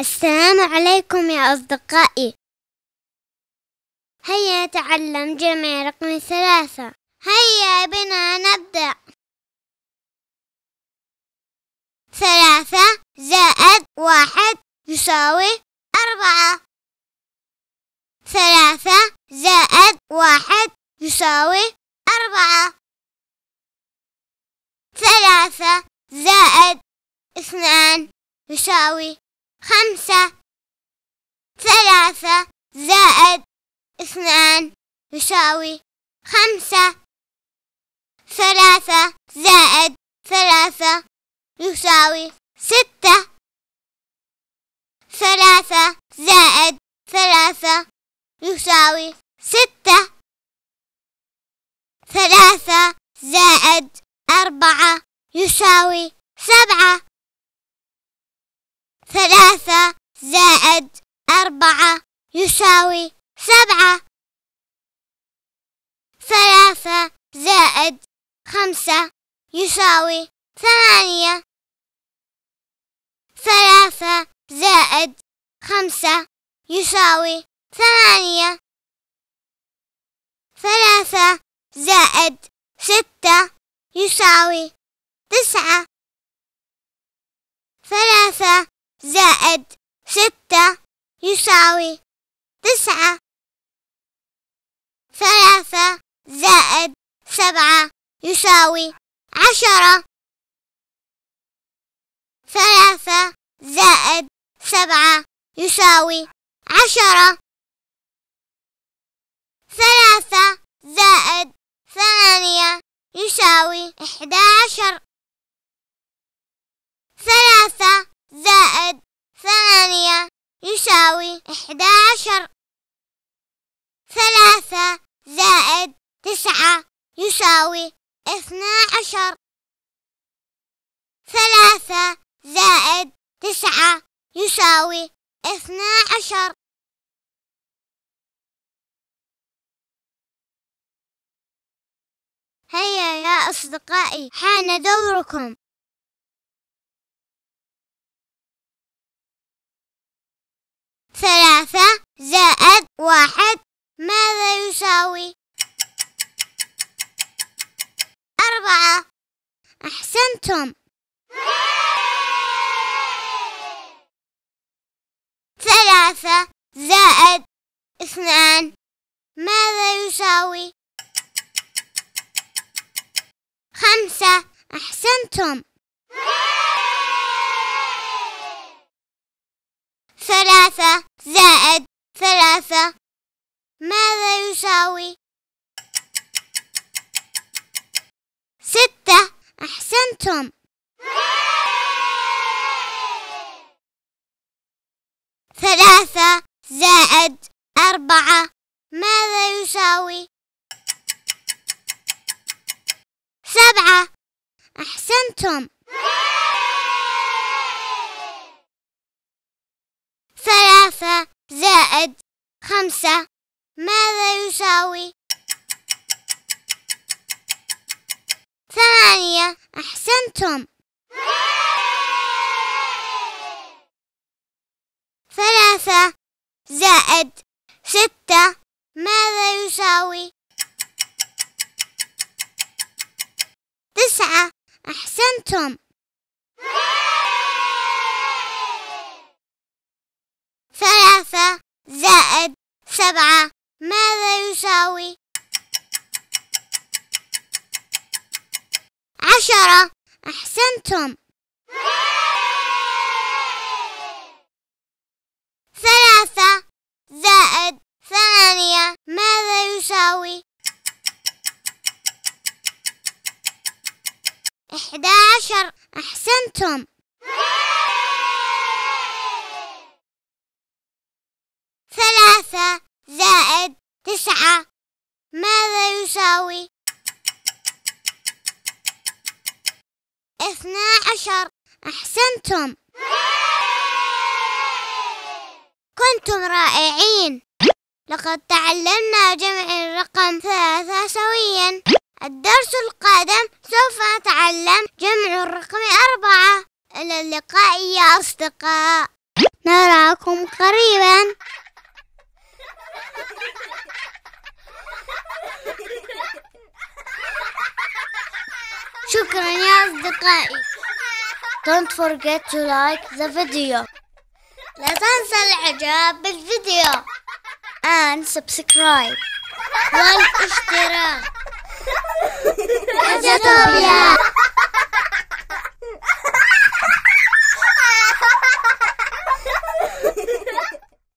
السلام عليكم يا أصدقائي هيا نتعلم جمع رقم ثلاثة هيا بنا نبدأ ثلاثة زائد واحد يساوي أربعة ثلاثة زائد واحد يساوي أربعة ثلاثة زائد اثنان يساوي خمسة ثلاثة زائد اثنان يساوي خمسة ثلاثة زائد ثلاثة يساوي ستة ثلاثة زائد ثلاثة يساوي ستة ثلاثة زائد أربعة يساوي سبعة ثلاثة زائد أربعة يساوي سبعة ثلاثة زائد خمسة يساوي ثمانية ثلاثة زائد خمسة يساوي ثمانية ثلاثة زائد ستة يساوي تسعة ثلاثة زائد ستة يساوي تسعة ثلاثة زائد سبعة يساوي عشرة ثلاثة زائد سبعة يساوي عشرة ثلاثة زائد ثمانية يساوي إحدى عشر ثلاثة زائد ثمانية يساوي إحدى عشر ثلاثة زائد تسعة يساوي اثنا عشر ثلاثة زائد تسعة يساوي اثنا عشر أصدقائي حان دوركم ثلاثة زائد واحد ماذا يساوي؟ أربعة أحسنتم ثلاثة زائد اثنان ماذا يساوي؟ أنتم ثلاثة زائد ثلاثة ماذا يساوي؟ ستة أحسنتم ثلاثة زائد أربعة ماذا يساوي؟ أنتم ثلاثة زائد خمسة ماذا يساوي؟ ثمانية أحسنتم ثلاثة زائد ستة ماذا يساوي؟ تسعة أحسنتم أنتم ثلاثة زائد سبعة ماذا يساوي عشرة أحسنتم ثلاثة زائد ثمانية ماذا يساوي عشر أحسنتم ثلاثة زائد تسعة ماذا يساوي؟ اثنا عشر أحسنتم كنتم رائعين لقد تعلمنا جمع الرقم ثلاثة سويا الدرس القادم سوف نتعلم جمع الرقم أربعة إلى اللقاء يا أصدقاء نراكم قريبا شكرا يا أصدقائي Don't forget to like the video لا تنسى الإعجاب بالفيديو and subscribe والاشتراك